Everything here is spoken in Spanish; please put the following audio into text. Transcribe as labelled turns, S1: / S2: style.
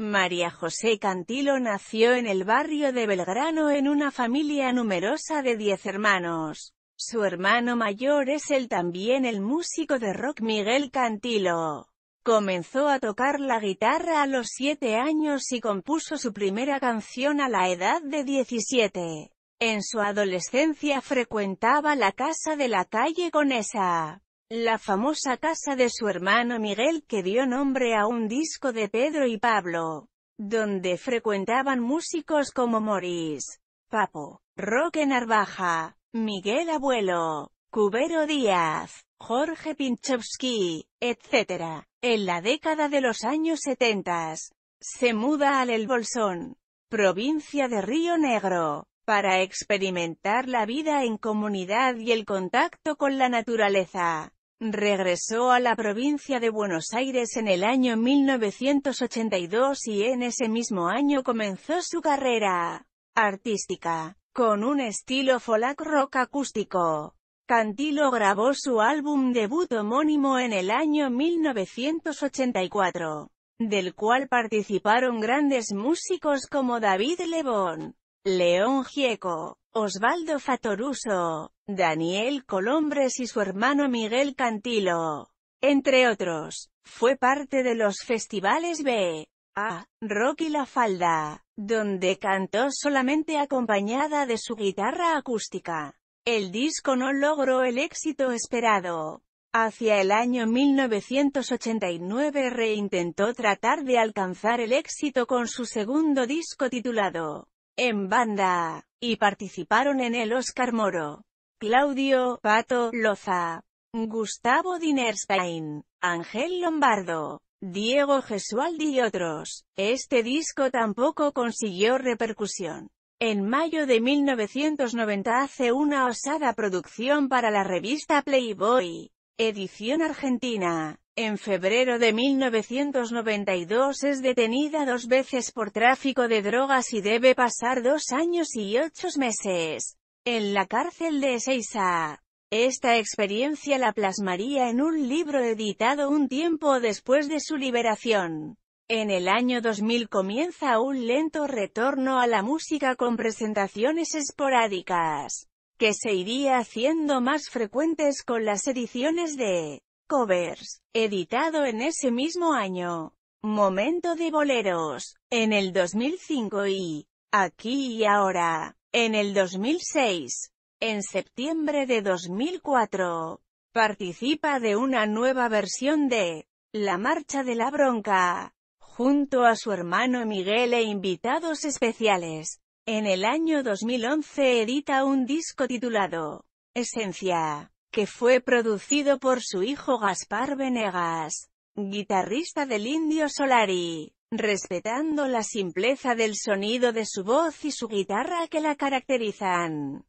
S1: María José Cantilo nació en el barrio de Belgrano en una familia numerosa de diez hermanos. Su hermano mayor es el también el músico de rock Miguel Cantilo. Comenzó a tocar la guitarra a los siete años y compuso su primera canción a la edad de 17. En su adolescencia frecuentaba la casa de la calle esa la famosa casa de su hermano Miguel que dio nombre a un disco de Pedro y Pablo, donde frecuentaban músicos como Morris, Papo, Roque Narvaja, Miguel Abuelo, Cubero Díaz, Jorge Pinchowski, etc. En la década de los años 70, se muda al El Bolsón, provincia de Río Negro, para experimentar la vida en comunidad y el contacto con la naturaleza. Regresó a la provincia de Buenos Aires en el año 1982 y en ese mismo año comenzó su carrera artística, con un estilo folk rock acústico. Cantilo grabó su álbum debut homónimo en el año 1984, del cual participaron grandes músicos como David Lebón, León Gieco, Osvaldo Fatoruso, Daniel Colombres y su hermano Miguel Cantilo, entre otros, fue parte de los festivales B. A. y La Falda, donde cantó solamente acompañada de su guitarra acústica. El disco no logró el éxito esperado. Hacia el año 1989 reintentó tratar de alcanzar el éxito con su segundo disco titulado En Banda, y participaron en el Oscar Moro. Claudio, Pato, Loza, Gustavo Dinerstein, Ángel Lombardo, Diego Gesualdi y otros. Este disco tampoco consiguió repercusión. En mayo de 1990 hace una osada producción para la revista Playboy, edición argentina. En febrero de 1992 es detenida dos veces por tráfico de drogas y debe pasar dos años y ocho meses en la cárcel de Ezeiza. Esta experiencia la plasmaría en un libro editado un tiempo después de su liberación. En el año 2000 comienza un lento retorno a la música con presentaciones esporádicas, que se iría haciendo más frecuentes con las ediciones de covers, editado en ese mismo año. Momento de boleros, en el 2005 y Aquí y ahora. En el 2006, en septiembre de 2004, participa de una nueva versión de La Marcha de la Bronca, junto a su hermano Miguel e invitados especiales. En el año 2011 edita un disco titulado Esencia, que fue producido por su hijo Gaspar Venegas, guitarrista del Indio Solari respetando la simpleza del sonido de su voz y su guitarra que la caracterizan.